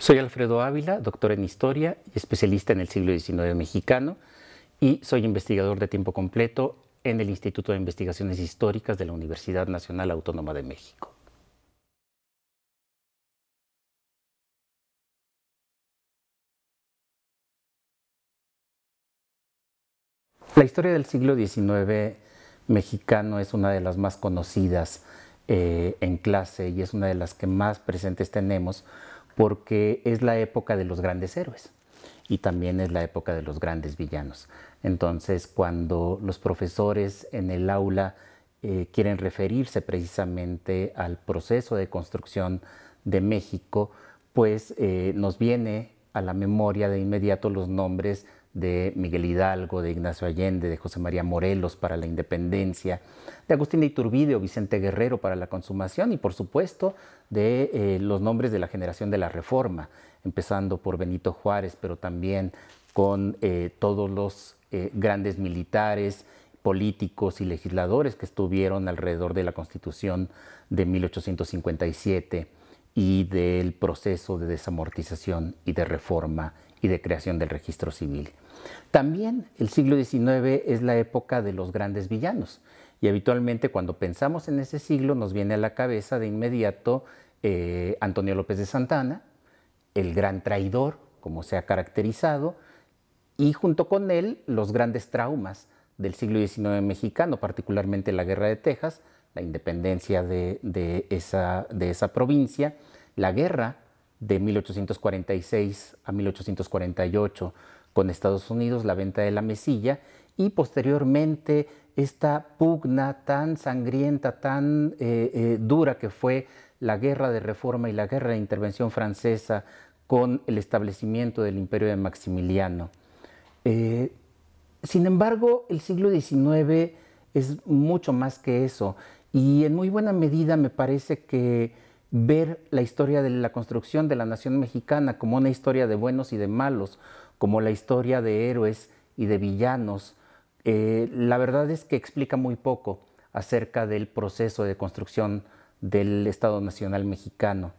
Soy Alfredo Ávila, doctor en historia y especialista en el siglo XIX mexicano y soy investigador de tiempo completo en el Instituto de Investigaciones Históricas de la Universidad Nacional Autónoma de México. La historia del siglo XIX mexicano es una de las más conocidas eh, en clase y es una de las que más presentes tenemos porque es la época de los grandes héroes y también es la época de los grandes villanos. Entonces, cuando los profesores en el aula eh, quieren referirse precisamente al proceso de construcción de México, pues eh, nos viene a la memoria de inmediato los nombres de Miguel Hidalgo, de Ignacio Allende, de José María Morelos para la independencia, de Agustín de Iturbide o Vicente Guerrero para la consumación y por supuesto de eh, los nombres de la generación de la reforma, empezando por Benito Juárez, pero también con eh, todos los eh, grandes militares, políticos y legisladores que estuvieron alrededor de la constitución de 1857 y del proceso de desamortización y de reforma y de creación del registro civil. También el siglo XIX es la época de los grandes villanos y habitualmente cuando pensamos en ese siglo nos viene a la cabeza de inmediato eh, Antonio López de Santana, el gran traidor, como se ha caracterizado, y junto con él los grandes traumas del siglo XIX mexicano, particularmente la Guerra de Texas, la independencia esa, de esa provincia, la guerra de 1846 a 1848 con Estados Unidos, la venta de la mesilla, y posteriormente esta pugna tan sangrienta, tan eh, eh, dura que fue la guerra de reforma y la guerra de intervención francesa con el establecimiento del imperio de Maximiliano. Eh, sin embargo, el siglo XIX es mucho más que eso y en muy buena medida me parece que ver la historia de la construcción de la nación mexicana como una historia de buenos y de malos, como la historia de héroes y de villanos, eh, la verdad es que explica muy poco acerca del proceso de construcción del Estado Nacional mexicano.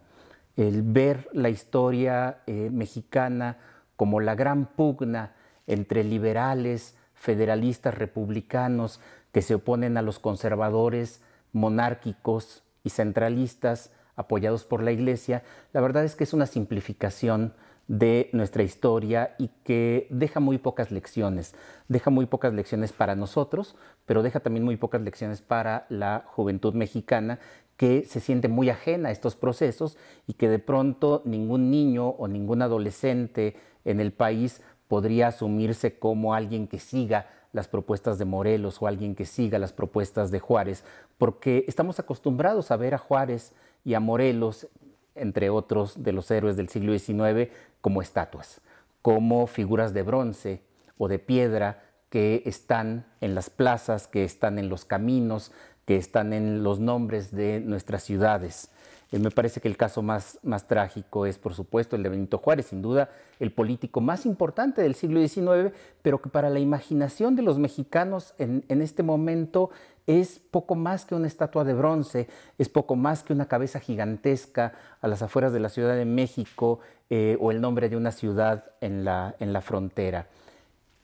El ver la historia eh, mexicana como la gran pugna entre liberales, federalistas, republicanos, que se oponen a los conservadores, monárquicos y centralistas, apoyados por la Iglesia, la verdad es que es una simplificación de nuestra historia y que deja muy pocas lecciones. Deja muy pocas lecciones para nosotros, pero deja también muy pocas lecciones para la juventud mexicana que se siente muy ajena a estos procesos y que de pronto ningún niño o ningún adolescente en el país podría asumirse como alguien que siga las propuestas de Morelos o alguien que siga las propuestas de Juárez, porque estamos acostumbrados a ver a Juárez y a Morelos, entre otros de los héroes del siglo XIX, como estatuas, como figuras de bronce o de piedra que están en las plazas, que están en los caminos, que están en los nombres de nuestras ciudades. Eh, me parece que el caso más, más trágico es, por supuesto, el de Benito Juárez, sin duda el político más importante del siglo XIX, pero que para la imaginación de los mexicanos en, este momento es poco más que una estatua de bronce, es poco más que una cabeza gigantesca a las afueras de la Ciudad de México eh, o el nombre de una ciudad en la, en la frontera.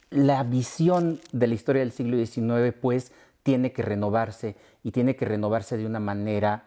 La visión de la historia del siglo XIX, pues, tiene que renovarse y tiene que renovarse de una manera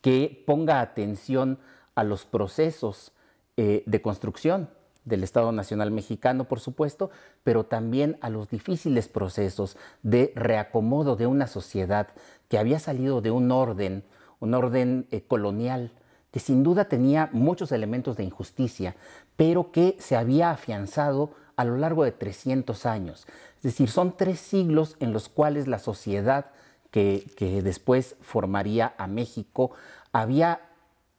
que ponga atención a los procesos eh, de construcción del Estado Nacional Mexicano, por supuesto, pero también a los difíciles procesos de reacomodo de una sociedad que había salido de un orden, un orden eh, colonial, que sin duda tenía muchos elementos de injusticia, pero que se había afianzado a lo largo de 300 años. Es decir, son tres siglos en los cuales la sociedad que, después formaría a México, había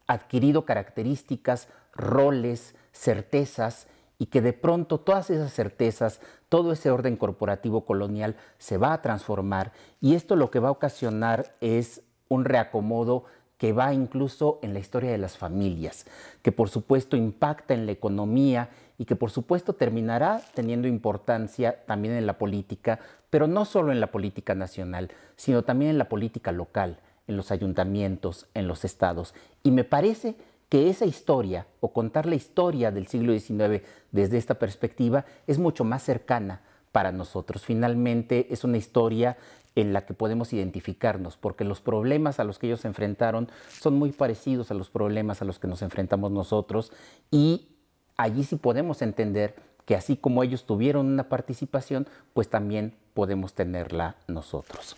adquirido características, roles, certezas, y que de pronto todas esas certezas, todo ese orden corporativo colonial se va a transformar y esto lo que va a ocasionar es un reacomodo que va incluso en la historia de las familias, que por supuesto impacta en la economía y que por supuesto terminará teniendo importancia también en la política, pero no solo en la política nacional, sino también en la política local, en los ayuntamientos, en los estados. Y me parece que esa historia o contar la historia del siglo XIX desde esta perspectiva es mucho más cercana para nosotros. Finalmente es una historia en la que podemos identificarnos, porque los problemas a los que ellos se enfrentaron son muy parecidos a los problemas a los que nos enfrentamos nosotros y allí sí podemos entender que así como ellos tuvieron una participación, pues también podemos tenerla nosotros.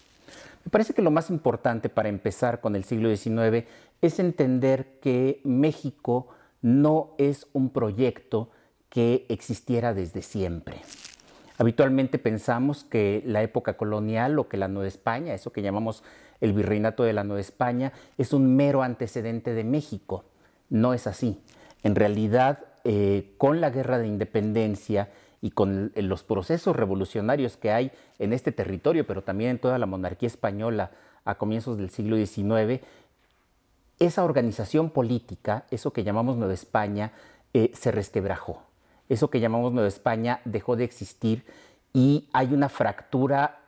Me parece que lo más importante para empezar con el siglo XIX es entender que México no es un proyecto que existiera desde siempre. Habitualmente pensamos que la época colonial o que la Nueva España, eso que llamamos el virreinato de la Nueva España, es un mero antecedente de México. No es así. En realidad, eh, con la guerra de independencia y con los procesos revolucionarios que hay en este territorio, pero también en toda la monarquía española a comienzos del siglo XIX, esa organización política, eso que llamamos Nueva España, eh, se resquebrajó eso que llamamos Nueva España dejó de existir y hay una fractura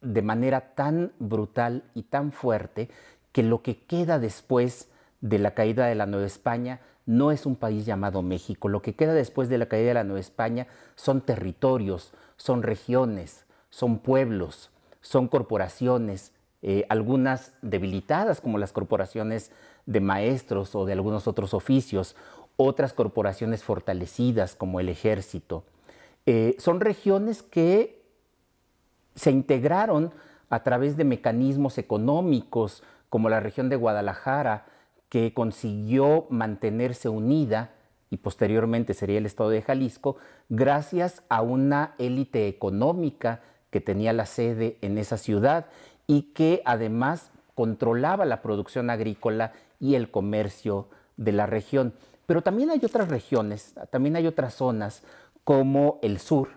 de manera tan brutal y tan fuerte que lo que queda después de la caída de la Nueva España no es un país llamado México. Lo que queda después de la caída de la Nueva España son territorios, son regiones, son pueblos, son corporaciones, eh, algunas debilitadas como las corporaciones de maestros o de algunos otros oficios, otras corporaciones fortalecidas como el ejército. Eh, son regiones que se integraron a través de mecanismos económicos como la región de Guadalajara, que consiguió mantenerse unida y posteriormente sería el estado de Jalisco, gracias a una élite económica que tenía la sede en esa ciudad y que además controlaba la producción agrícola y el comercio de la región. Pero también hay otras regiones, también hay otras zonas, como el sur,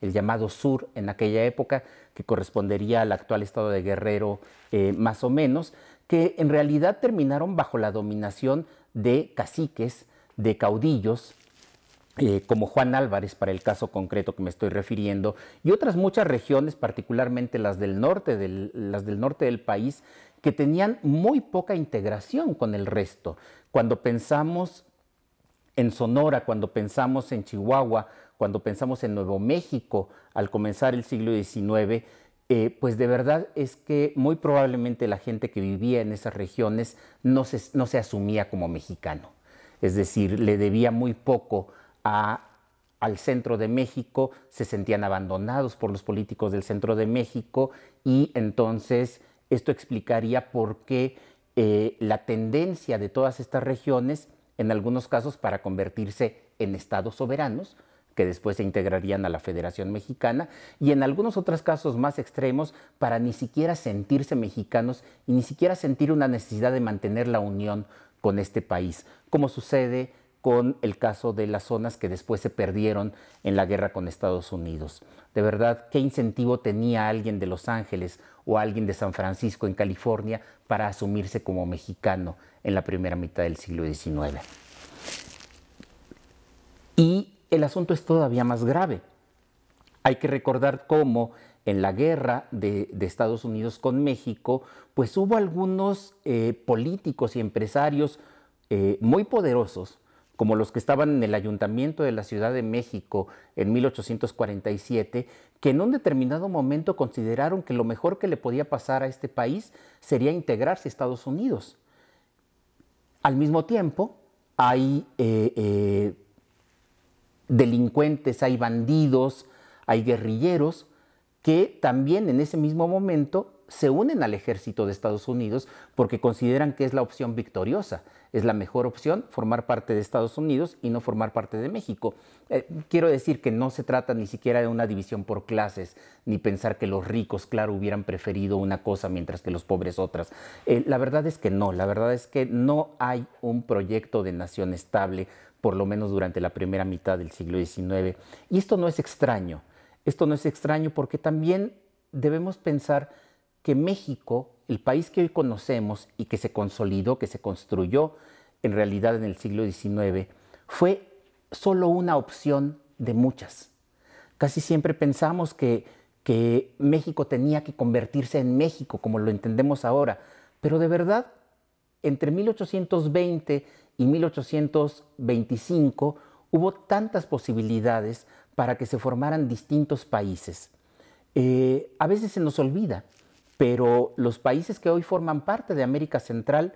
el llamado sur en aquella época, que correspondería al actual estado de Guerrero eh, más o menos, que en realidad terminaron bajo la dominación de caciques, de caudillos, eh, como Juan Álvarez para el caso concreto que me estoy refiriendo, y otras muchas regiones, particularmente las del norte del, las del, norte del país, que tenían muy poca integración con el resto. Cuando pensamos en Sonora, cuando pensamos en Chihuahua, cuando pensamos en Nuevo México al comenzar el siglo XIX, eh, pues de verdad es que muy probablemente la gente que vivía en esas regiones no se, asumía como mexicano. Es decir, le debía muy poco al centro de México, se sentían abandonados por los políticos del centro de México y entonces esto explicaría por qué eh, la tendencia de todas estas regiones en algunos casos para convertirse en estados soberanos, que después se integrarían a la Federación Mexicana, y en algunos otros casos más extremos para ni siquiera sentirse mexicanos y ni siquiera sentir una necesidad de mantener la unión con este país, como sucede con el caso de las zonas que después se perdieron en la guerra con Estados Unidos. De verdad, ¿qué incentivo tenía alguien de Los Ángeles o alguien de San Francisco en California para asumirse como mexicano en la primera mitad del siglo XIX. Y el asunto es todavía más grave. Hay que recordar cómo en la guerra de, Estados Unidos con México, pues hubo algunos eh, políticos y empresarios eh, muy poderosos como los que estaban en el ayuntamiento de la Ciudad de México en 1847, que en un determinado momento consideraron que lo mejor que le podía pasar a este país sería integrarse a Estados Unidos. Al mismo tiempo, hay eh, eh, delincuentes, hay bandidos, hay guerrilleros que también en ese mismo momento se unen al ejército de Estados Unidos porque consideran que es la opción victoriosa es la mejor opción formar parte de Estados Unidos y no formar parte de México. Eh, quiero decir que no se trata ni siquiera de una división por clases, ni pensar que los ricos, claro, hubieran preferido una cosa mientras que los pobres otras. Eh, la verdad es que no, la verdad es que no hay un proyecto de nación estable, por lo menos durante la primera mitad del siglo XIX. Y esto no es extraño, esto no es extraño porque también debemos pensar que México el país que hoy conocemos y que se consolidó, que se construyó en realidad en el siglo XIX, fue solo una opción de muchas. Casi siempre pensamos que, México tenía que convertirse en México, como lo entendemos ahora, pero de verdad, entre 1820 y 1825 hubo tantas posibilidades para que se formaran distintos países. Eh, a veces se nos olvida pero los países que hoy forman parte de América Central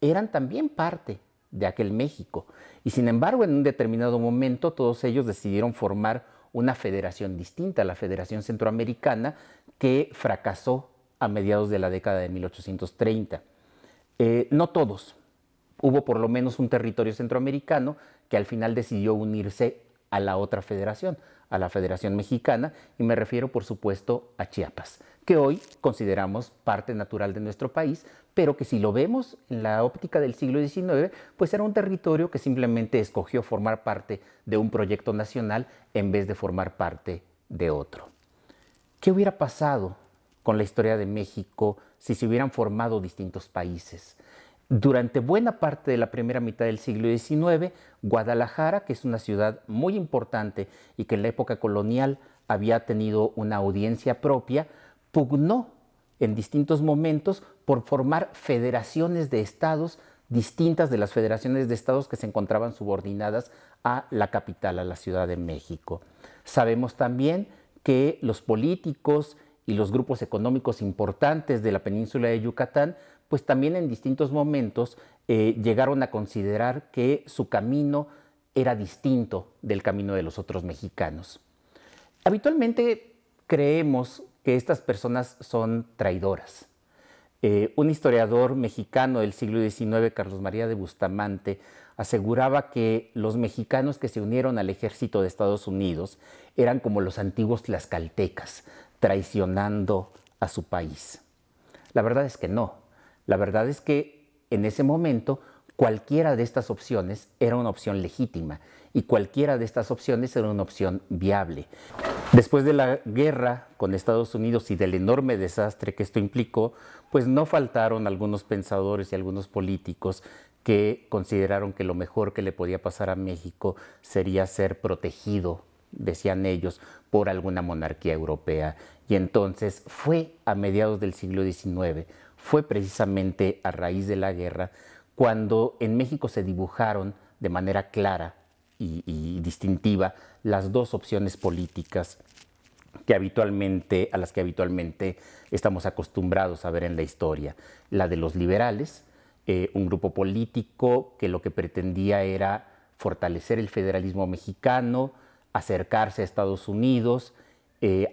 eran también parte de aquel México. Y sin embargo, en un determinado momento todos ellos decidieron formar una federación distinta, la Federación Centroamericana, que fracasó a mediados de la década de 1830. Eh, no todos. Hubo por lo menos un territorio centroamericano que al final decidió unirse a la otra federación, a la Federación Mexicana, y me refiero por supuesto a Chiapas, que hoy consideramos parte natural de nuestro país, pero que si lo vemos en la óptica del siglo XIX, pues era un territorio que simplemente escogió formar parte de un proyecto nacional en vez de formar parte de otro. ¿Qué hubiera pasado con la historia de México si se hubieran formado distintos países? Durante buena parte de la primera mitad del siglo XIX, Guadalajara, que es una ciudad muy importante y que en la época colonial había tenido una audiencia propia, pugnó en distintos momentos por formar federaciones de estados distintas de las federaciones de estados que se encontraban subordinadas a la capital, a la Ciudad de México. Sabemos también que los políticos y los grupos económicos importantes de la península de Yucatán pues también en distintos momentos eh, llegaron a considerar que su camino era distinto del camino de los otros mexicanos. Habitualmente creemos que estas personas son traidoras. Eh, un historiador mexicano del siglo XIX, Carlos María de Bustamante, aseguraba que los mexicanos que se unieron al ejército de Estados Unidos eran como los antiguos tlaxcaltecas, traicionando a su país. La verdad es que no. La verdad es que en ese momento cualquiera de estas opciones era una opción legítima y cualquiera de estas opciones era una opción viable. Después de la guerra con Estados Unidos y del enorme desastre que esto implicó, pues no faltaron algunos pensadores y algunos políticos que consideraron que lo mejor que le podía pasar a México sería ser protegido, decían ellos, por alguna monarquía europea. Y entonces fue a mediados del siglo XIX fue precisamente a raíz de la guerra cuando en México se dibujaron de manera clara y, distintiva las dos opciones políticas que habitualmente, a las que habitualmente estamos acostumbrados a ver en la historia. La de los liberales, eh, un grupo político que lo que pretendía era fortalecer el federalismo mexicano, acercarse a Estados Unidos, eh,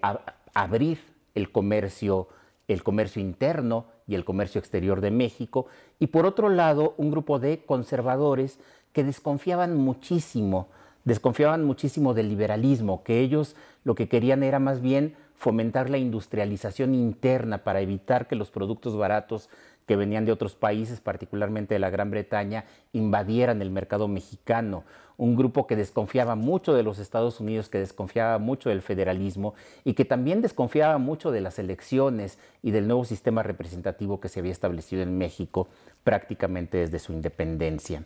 abrir el comercio, el comercio interno y el comercio exterior de México, y por otro lado un grupo de conservadores que desconfiaban muchísimo, desconfiaban muchísimo del liberalismo, que ellos lo que querían era más bien fomentar la industrialización interna para evitar que los productos baratos que venían de otros países, particularmente de la Gran Bretaña, invadieran el mercado mexicano. Un grupo que desconfiaba mucho de los Estados Unidos, que desconfiaba mucho del federalismo y que también desconfiaba mucho de las elecciones y del nuevo sistema representativo que se había establecido en México prácticamente desde su independencia.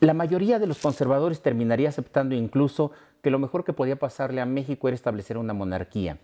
La mayoría de los conservadores terminaría aceptando incluso que lo mejor que podía pasarle a México era establecer una monarquía.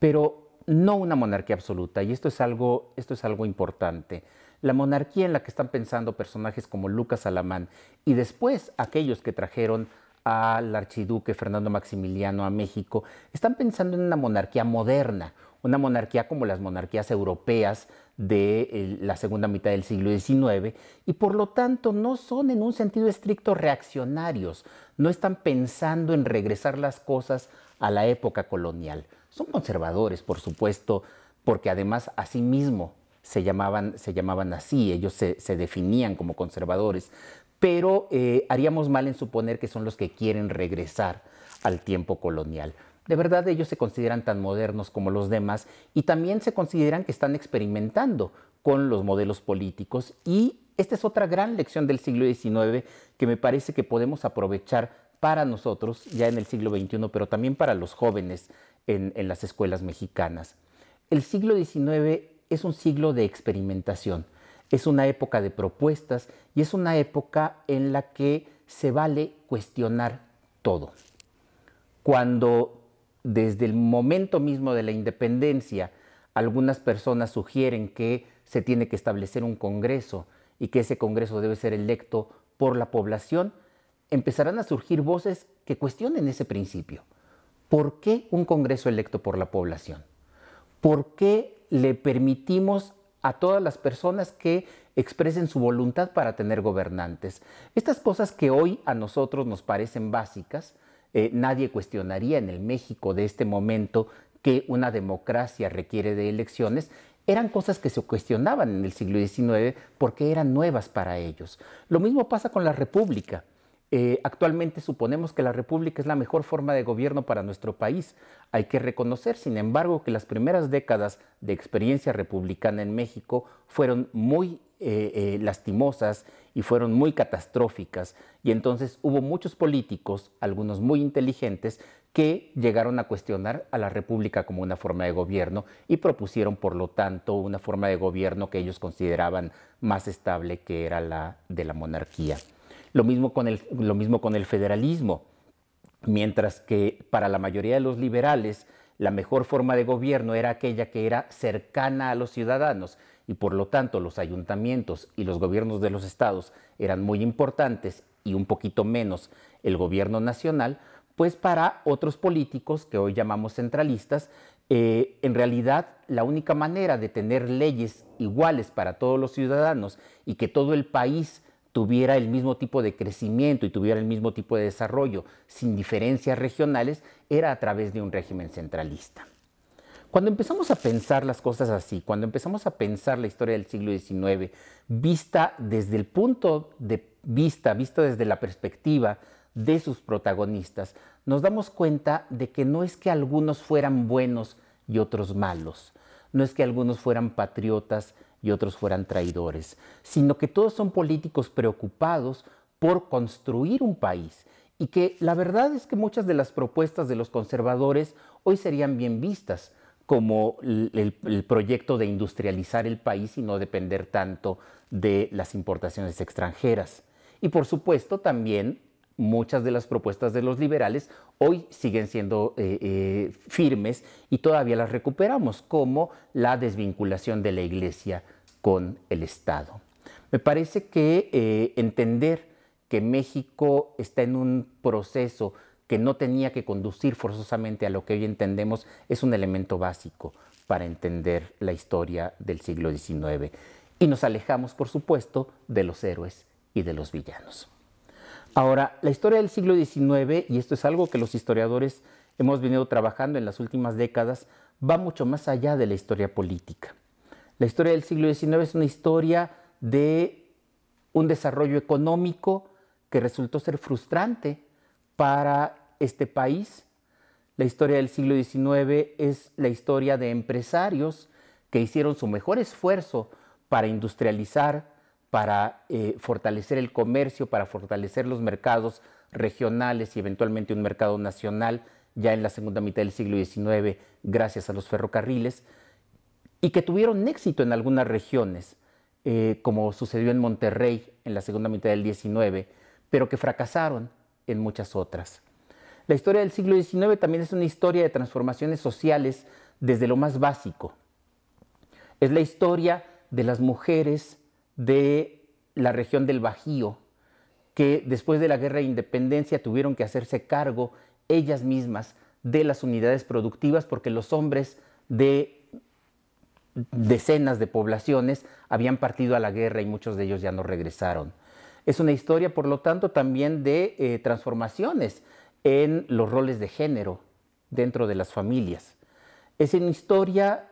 Pero no una monarquía absoluta, y esto es algo, esto es algo importante. La monarquía en la que están pensando personajes como Lucas Alamán y después aquellos que trajeron al archiduque Fernando Maximiliano a México, están pensando en una monarquía moderna, una monarquía como las monarquías europeas de eh, la segunda mitad del siglo XIX y por lo tanto no son en un sentido estricto reaccionarios, no están pensando en regresar las cosas a la época colonial son conservadores, por supuesto, porque además a sí mismo se llamaban, se llamaban así, ellos se, definían como conservadores, pero eh, haríamos mal en suponer que son los que quieren regresar al tiempo colonial. De verdad ellos se consideran tan modernos como los demás y también se consideran que están experimentando con los modelos políticos y esta es otra gran lección del siglo XIX que me parece que podemos aprovechar para nosotros ya en el siglo XXI, pero también para los jóvenes en, las escuelas mexicanas. El siglo XIX es un siglo de experimentación, es una época de propuestas y es una época en la que se vale cuestionar todo. Cuando desde el momento mismo de la independencia algunas personas sugieren que se tiene que establecer un Congreso y que ese Congreso debe ser electo por la población, empezarán a surgir voces que cuestionen ese principio. ¿Por qué un Congreso electo por la población? ¿Por qué le permitimos a todas las personas que expresen su voluntad para tener gobernantes? Estas cosas que hoy a nosotros nos parecen básicas, eh, nadie cuestionaría en el México de este momento que una democracia requiere de elecciones, eran cosas que se cuestionaban en el siglo XIX porque eran nuevas para ellos. Lo mismo pasa con la República. Eh, actualmente suponemos que la República es la mejor forma de gobierno para nuestro país. Hay que reconocer, sin embargo, que las primeras décadas de experiencia republicana en México fueron muy eh, eh, lastimosas y fueron muy catastróficas. Y entonces hubo muchos políticos, algunos muy inteligentes, que llegaron a cuestionar a la República como una forma de gobierno y propusieron, por lo tanto, una forma de gobierno que ellos consideraban más estable que era la de la monarquía. Lo mismo con el, lo mismo con el federalismo. Mientras que para la mayoría de los liberales la mejor forma de gobierno era aquella que era cercana a los ciudadanos y por lo tanto los ayuntamientos y los gobiernos de los estados eran muy importantes y un poquito menos el gobierno nacional, pues para otros políticos que hoy llamamos centralistas, eh, en realidad la única manera de tener leyes iguales para todos los ciudadanos y que todo el país tuviera el mismo tipo de crecimiento y tuviera el mismo tipo de desarrollo sin diferencias regionales era a través de un régimen centralista. Cuando empezamos a pensar las cosas así, cuando empezamos a pensar la historia del siglo XIX vista desde el punto de vista, vista desde la perspectiva de sus protagonistas, nos damos cuenta de que no es que algunos fueran buenos y otros malos, no es que algunos fueran patriotas y otros fueran traidores, sino que todos son políticos preocupados por construir un país y que la verdad es que muchas de las propuestas de los conservadores hoy serían bien vistas, como el, proyecto de industrializar el país y no depender tanto de las importaciones extranjeras. Y por supuesto también muchas de las propuestas de los liberales hoy siguen siendo eh, eh, firmes y todavía las recuperamos, como la desvinculación de la iglesia con el Estado. Me parece que eh, entender que México está en un proceso que no tenía que conducir forzosamente a lo que hoy entendemos es un elemento básico para entender la historia del siglo XIX. Y nos alejamos, por supuesto, de los héroes y de los villanos. Ahora, la historia del siglo XIX, y esto es algo que los historiadores hemos venido trabajando en las últimas décadas, va mucho más allá de la historia política. La historia del siglo XIX es una historia de un desarrollo económico que resultó ser frustrante para este país. La historia del siglo XIX es la historia de empresarios que hicieron su mejor esfuerzo para industrializar, para eh, fortalecer el comercio, para fortalecer los mercados regionales y eventualmente un mercado nacional ya en la segunda mitad del siglo XIX gracias a los ferrocarriles y que tuvieron éxito en algunas regiones, eh, como sucedió en Monterrey en la segunda mitad del XIX, pero que fracasaron en muchas otras. La historia del siglo XIX también es una historia de transformaciones sociales desde lo más básico. Es la historia de las mujeres de la región del Bajío, que después de la Guerra de Independencia tuvieron que hacerse cargo ellas mismas de las unidades productivas porque los hombres de decenas de poblaciones habían partido a la guerra y muchos de ellos ya no regresaron. Es una historia, por lo tanto, también de eh, transformaciones en los roles de género dentro de las familias. Es una historia,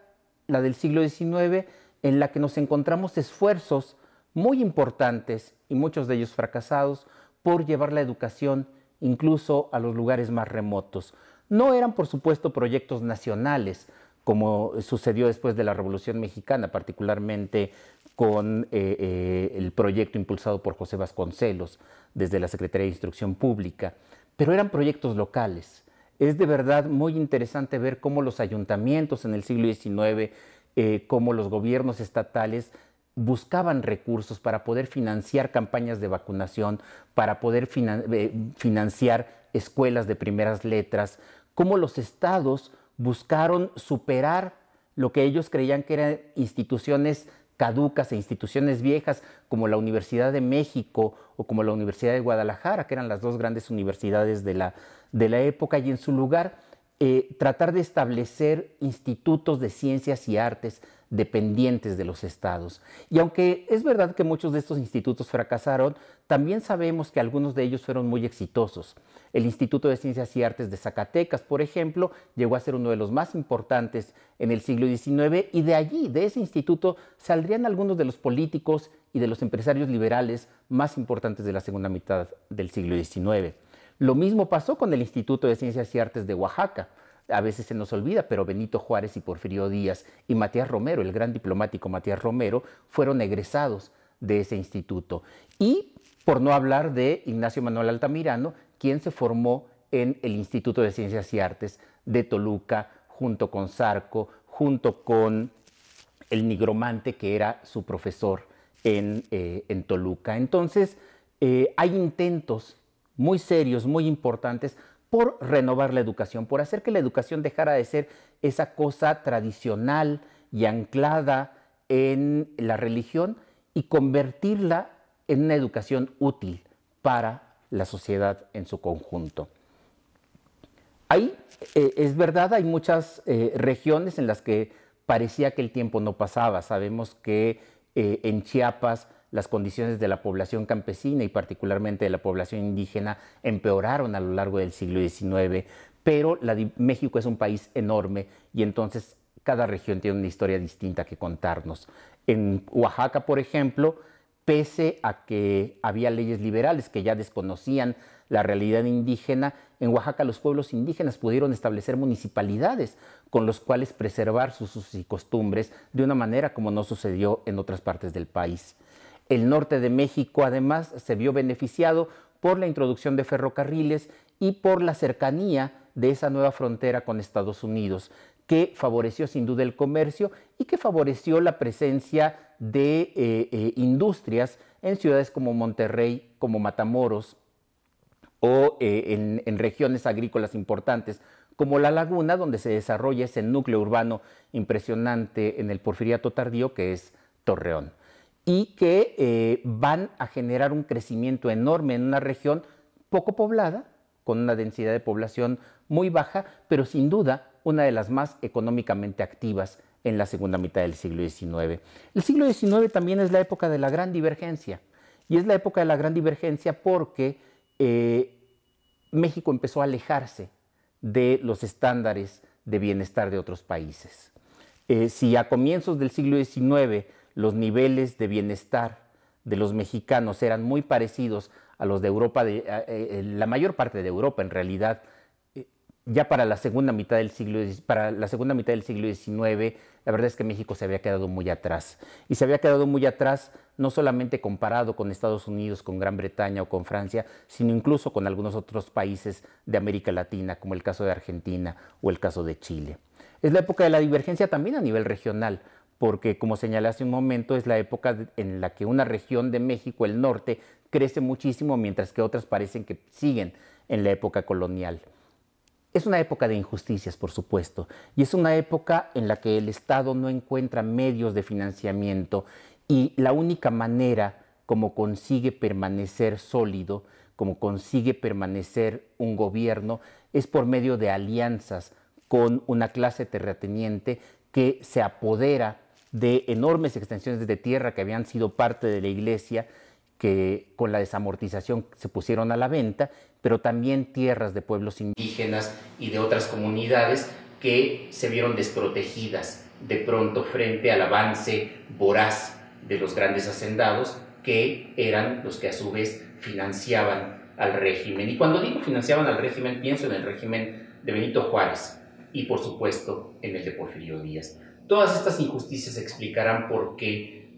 la del siglo XIX, en la que nos encontramos esfuerzos muy importantes y muchos de ellos fracasados por llevar la educación incluso a los lugares más remotos. No eran, por supuesto, proyectos nacionales, como sucedió después de la Revolución Mexicana, particularmente con eh, eh, el proyecto impulsado por José Vasconcelos desde la Secretaría de Instrucción Pública. Pero eran proyectos locales. Es de verdad muy interesante ver cómo los ayuntamientos en el siglo XIX, eh, cómo los gobiernos estatales buscaban recursos para poder financiar campañas de vacunación, para poder financiar escuelas de primeras letras, cómo los estados buscaron superar lo que ellos creían que eran instituciones caducas e instituciones viejas como la Universidad de México o como la Universidad de Guadalajara, que eran las dos grandes universidades de la, época, y en su lugar eh, tratar de establecer institutos de ciencias y artes dependientes de los estados. Y aunque es verdad que muchos de estos institutos fracasaron, también sabemos que algunos de ellos fueron muy exitosos. El Instituto de Ciencias y Artes de Zacatecas, por ejemplo, llegó a ser uno de los más importantes en el siglo XIX y de allí, de ese instituto, saldrían algunos de los políticos y de los empresarios liberales más importantes de la segunda mitad del siglo XIX. Lo mismo pasó con el Instituto de Ciencias y Artes de Oaxaca. A veces se nos olvida, pero Benito Juárez y Porfirio Díaz y Matías Romero, el gran diplomático Matías Romero, fueron egresados de ese instituto. Y por no hablar de Ignacio Manuel Altamirano, quien se formó en el Instituto de Ciencias y Artes de Toluca, junto con Zarco, junto con el nigromante que era su profesor en, eh, Toluca. Entonces, eh, hay intentos muy serios, muy importantes por renovar la educación, por hacer que la educación dejara de ser esa cosa tradicional y anclada en la religión y convertirla en una educación útil para la sociedad en su conjunto. Ahí eh, es verdad, hay muchas eh, regiones en las que parecía que el tiempo no pasaba. Sabemos que eh, en Chiapas las condiciones de la población campesina y particularmente de la población indígena empeoraron a lo largo del siglo XIX, pero México es un país enorme y entonces cada región tiene una historia distinta que contarnos. En Oaxaca, por ejemplo, pese a que había leyes liberales que ya desconocían la realidad indígena, en Oaxaca los pueblos indígenas pudieron establecer municipalidades con los cuales preservar sus usos y costumbres de una manera como no sucedió en otras partes del país. El norte de México además se vio beneficiado por la introducción de ferrocarriles y por la cercanía de esa nueva frontera con Estados Unidos, que favoreció sin duda el comercio y que favoreció la presencia de eh, eh, industrias en ciudades como Monterrey, como Matamoros o eh, en regiones agrícolas importantes como La Laguna, donde se desarrolla ese núcleo urbano impresionante en el porfiriato tardío que es Torreón y que eh, van a generar un crecimiento enorme en una región poco poblada, con una densidad de población muy baja, pero sin duda una de las más económicamente activas en la segunda mitad del siglo XIX. El siglo XIX también es la época de la gran divergencia, y es la época de la gran divergencia porque eh, México empezó a alejarse de los estándares de bienestar de otros países. Eh, si a comienzos del siglo XIX los niveles de bienestar de los mexicanos eran muy parecidos a los de Europa, eh, eh, la mayor parte de Europa en realidad, eh, ya para la segunda mitad del siglo para la segunda mitad del siglo XIX, la verdad es que México se había quedado muy atrás y se había quedado muy atrás no solamente comparado con Estados Unidos, con Gran Bretaña o con Francia, sino incluso con algunos otros países de América Latina, como el caso de Argentina o el caso de Chile. Es la época de la divergencia también a nivel regional porque como señalé hace un momento, es la época en la que una región de México, el norte, crece muchísimo, mientras que otras parecen que siguen en la época colonial. Es una época de injusticias, por supuesto, y es una época en la que el Estado no encuentra medios de financiamiento y la única manera como consigue permanecer sólido, como consigue permanecer un gobierno, es por medio de alianzas con una clase terrateniente que se apodera de enormes extensiones de tierra que habían sido parte de la iglesia, que con la desamortización se pusieron a la venta, pero también tierras de pueblos indígenas y de otras comunidades que se vieron desprotegidas de pronto frente al avance voraz de los grandes hacendados que eran los que a su vez financiaban al régimen. Y cuando digo financiaban al régimen, pienso en el régimen de Benito Juárez y por supuesto en el de Porfirio Díaz. Todas estas injusticias explicarán por qué,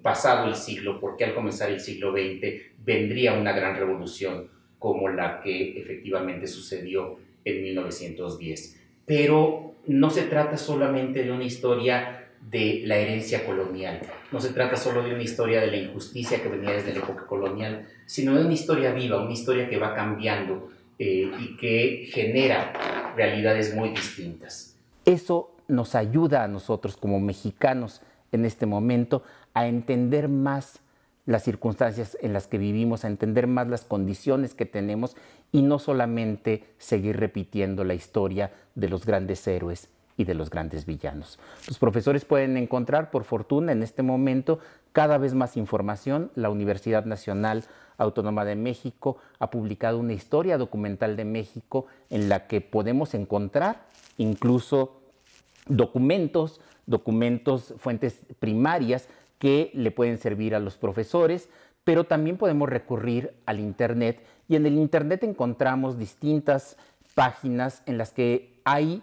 pasado el siglo, por qué al comenzar el siglo XX vendría una gran revolución como la que efectivamente sucedió en 1910. Pero no se trata solamente de una historia de la herencia colonial. No se trata solo de una historia de la injusticia que venía desde la época colonial, sino de una historia viva, una historia que va cambiando eh, y que genera realidades muy distintas. Eso nos ayuda a nosotros como mexicanos en este momento a entender más las circunstancias en las que vivimos, a entender más las condiciones que tenemos y no solamente seguir repitiendo la historia de los grandes héroes y de los grandes villanos. Los profesores pueden encontrar, por fortuna, en este momento cada vez más información. La Universidad Nacional Autónoma de México ha publicado una historia documental de México en la que podemos encontrar incluso documentos, documentos, fuentes primarias que le pueden servir a los profesores, pero también podemos recurrir al Internet y en el Internet encontramos distintas páginas en las que hay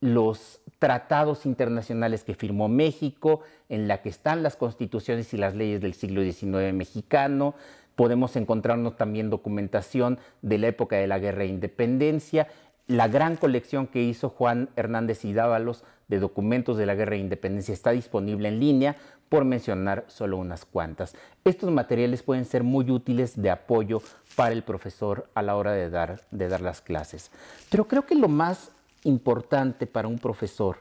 los tratados internacionales que firmó México, en la que están las constituciones y las leyes del siglo XIX mexicano. Podemos encontrarnos también documentación de la época de la Guerra de Independencia, la gran colección que hizo Juan Hernández y Dávalos de documentos de la Guerra de Independencia está disponible en línea, por mencionar solo unas cuantas. Estos materiales pueden ser muy útiles de apoyo para el profesor a la hora de dar, de dar las clases. Pero creo que lo más importante para un profesor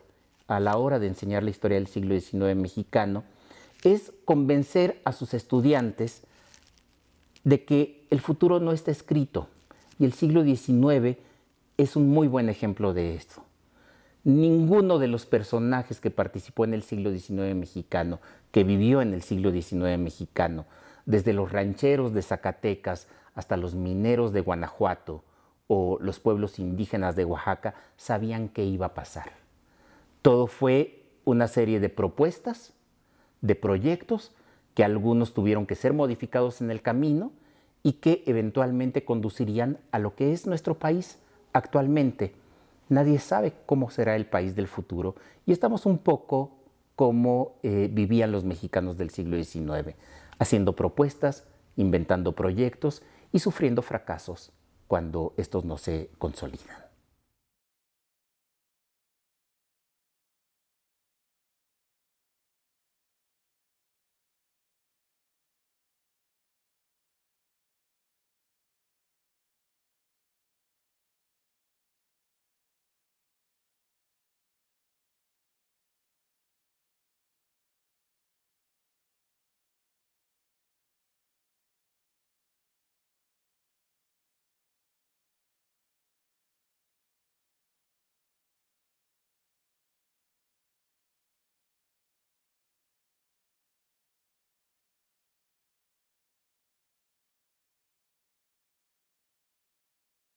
a la hora de enseñar la historia del siglo XIX mexicano es convencer a sus estudiantes de que el futuro no está escrito y el siglo XIX es un muy buen ejemplo de esto ninguno de los personajes que participó en el siglo XIX mexicano, que vivió en el siglo XIX mexicano, desde los rancheros de Zacatecas hasta los mineros de Guanajuato o los pueblos indígenas de Oaxaca, sabían qué iba a pasar. Todo fue una serie de propuestas, de proyectos, que algunos tuvieron que ser modificados en el camino y que eventualmente conducirían a lo que es nuestro país actualmente Nadie sabe cómo será el país del futuro y estamos un poco como eh, vivían los mexicanos del siglo XIX, haciendo propuestas, inventando proyectos y sufriendo fracasos cuando estos no se consolidan.